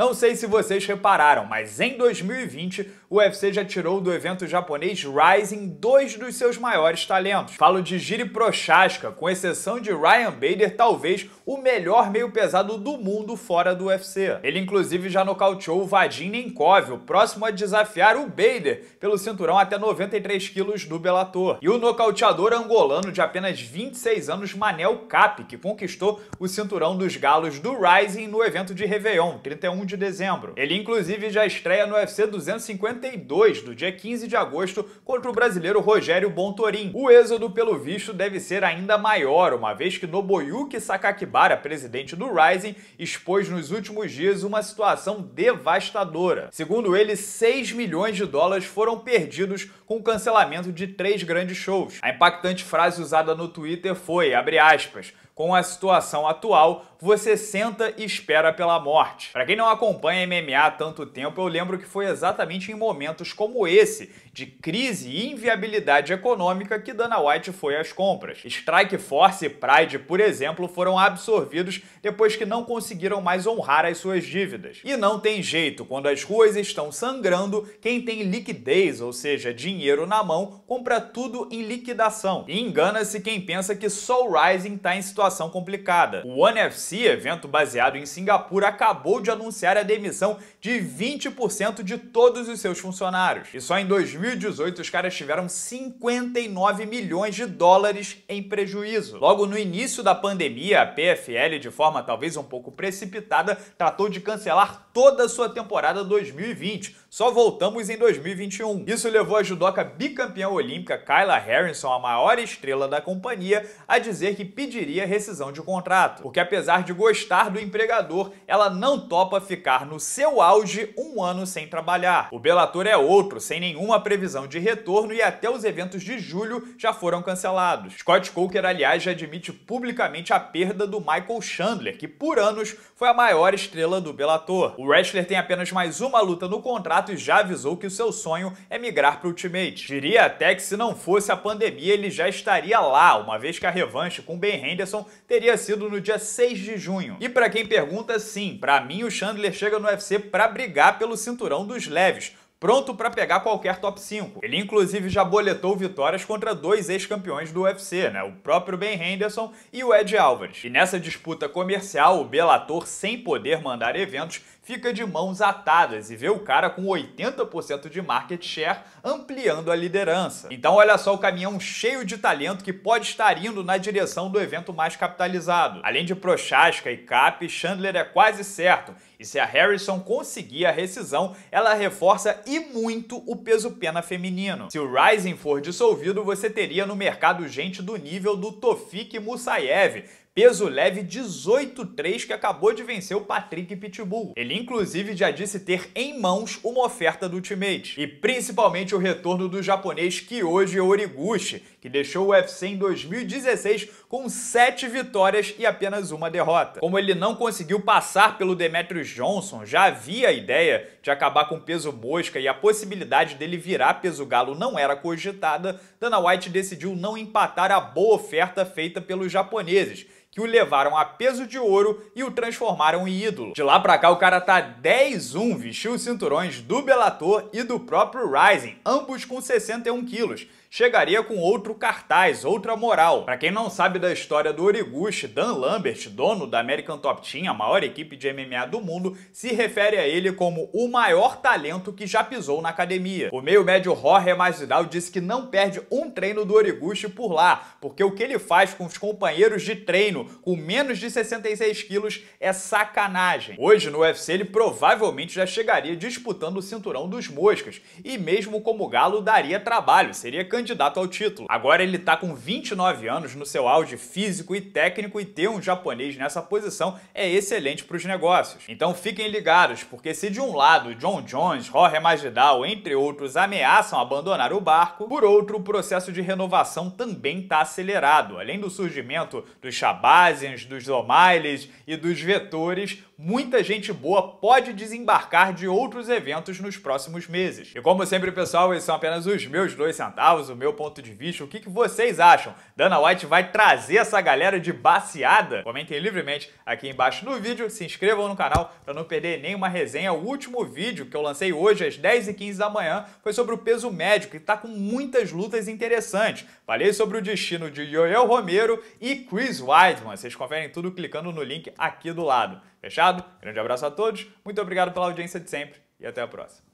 Não sei se vocês repararam, mas em 2020 o UFC já tirou do evento japonês Rising dois dos seus maiores talentos. Falo de Giri Prochaska, com exceção de Ryan Bader, talvez o melhor meio pesado do mundo fora do UFC. Ele inclusive já nocauteou o Vadim Nenkov, o próximo a desafiar o Bader pelo cinturão até 93 quilos do Bellator. E o nocauteador angolano de apenas 26 anos Manel Cap, que conquistou o cinturão dos galos do Rising no evento de Réveillon, 31 de de dezembro. Ele inclusive já estreia no UFC 252 do dia 15 de agosto contra o brasileiro Rogério Bontorin. O êxodo, pelo visto, deve ser ainda maior, uma vez que Nobuyuki Sakakibara, presidente do Rising, expôs nos últimos dias uma situação devastadora. Segundo ele, 6 milhões de dólares foram perdidos com o cancelamento de três grandes shows. A impactante frase usada no Twitter foi, abre aspas, com a situação atual, você senta e espera pela morte. Para quem não acompanha MMA há tanto tempo, eu lembro que foi exatamente em momentos como esse, de crise e inviabilidade econômica, que Dana White foi às compras. Strike Force e Pride, por exemplo, foram absorvidos depois que não conseguiram mais honrar as suas dívidas. E não tem jeito, quando as ruas estão sangrando, quem tem liquidez, ou seja, dinheiro na mão, compra tudo em liquidação. E engana-se quem pensa que Soul Rising está em situação situação complicada. O OneFC, evento baseado em Singapura, acabou de anunciar a demissão de 20% de todos os seus funcionários. E só em 2018 os caras tiveram 59 milhões de dólares em prejuízo. Logo no início da pandemia, a PFL, de forma talvez um pouco precipitada, tratou de cancelar toda a sua temporada 2020. Só voltamos em 2021. Isso levou a judoca bicampeã olímpica Kyla Harrison, a maior estrela da companhia, a dizer que pediria rescisão de contrato, porque apesar de gostar do empregador, ela não topa ficar no seu auge um ano sem trabalhar. O Bellator é outro, sem nenhuma previsão de retorno e até os eventos de julho já foram cancelados. Scott Coker, aliás, já admite publicamente a perda do Michael Chandler, que por anos foi a maior estrela do Bellator. O wrestler tem apenas mais uma luta no contrato e já avisou que o seu sonho é migrar para o Ultimate. Diria até que se não fosse a pandemia ele já estaria lá, uma vez que a revanche com Ben Henderson teria sido no dia 6 de junho. E para quem pergunta, sim, para mim o Chandler chega no UFC para brigar pelo cinturão dos leves, pronto para pegar qualquer top 5. Ele inclusive já boletou vitórias contra dois ex-campeões do UFC, né? o próprio Ben Henderson e o Ed Alvarez. E nessa disputa comercial, o Bellator, sem poder mandar eventos, fica de mãos atadas e vê o cara com 80% de market share ampliando a liderança. Então olha só o caminhão cheio de talento que pode estar indo na direção do evento mais capitalizado. Além de Prochaska e Cap, Chandler é quase certo e se a Harrison conseguir a rescisão, ela reforça e muito o peso pena feminino. Se o Rising for dissolvido, você teria no mercado gente do nível do Tofik Musayev, peso leve 18-3 que acabou de vencer o Patrick Pitbull. Ele inclusive já disse ter em mãos uma oferta do Ultimate, e principalmente o retorno do japonês Kyoji Origuchi, que deixou o UFC em 2016 com 7 vitórias e apenas uma derrota. Como ele não conseguiu passar pelo Demetrius Johnson, já havia a ideia de acabar com peso mosca e a possibilidade dele virar peso galo não era cogitada, Dana White decidiu não empatar a boa oferta feita pelos japoneses, que o levaram a peso de ouro e o transformaram em ídolo. De lá pra cá, o cara tá 10-1, vestiu os cinturões do Bellator e do próprio Rising, ambos com 61 quilos chegaria com outro cartaz, outra moral. Para quem não sabe da história do Origuchi, Dan Lambert, dono da American Top Team, a maior equipe de MMA do mundo, se refere a ele como o maior talento que já pisou na academia. O meio médio Jorge Masvidal disse que não perde um treino do Origuchi por lá, porque o que ele faz com os companheiros de treino magrinho com menos de 66 quilos é sacanagem. Hoje no UFC ele provavelmente já chegaria disputando o cinturão dos moscas e mesmo como galo daria trabalho, seria candidato ao título. Agora ele tá com 29 anos no seu auge físico e técnico e ter um japonês nessa posição é excelente para os negócios. Então fiquem ligados, porque se de um lado John Jones, Jorge Magidal, entre outros, ameaçam abandonar o barco, por outro o processo de renovação também está acelerado. Além do surgimento do Shabbat Bazens, dos Omailes e dos vetores, muita gente boa pode desembarcar de outros eventos nos próximos meses. E como sempre, pessoal, esses são apenas os meus dois centavos, o meu ponto de vista, o que, que vocês acham? Dana White vai trazer essa galera de baseada? Comentem livremente aqui embaixo no vídeo, se inscrevam no canal para não perder nenhuma resenha. O último vídeo que eu lancei hoje às 10h15 da manhã foi sobre o peso médio, que está com muitas lutas interessantes. Falei sobre o destino de Yoel Romero e Chris White, mais, mano. Vocês conferem tudo clicando no link aqui do lado. Fechado? Grande abraço a todos, muito obrigado pela audiência de sempre e até a próxima.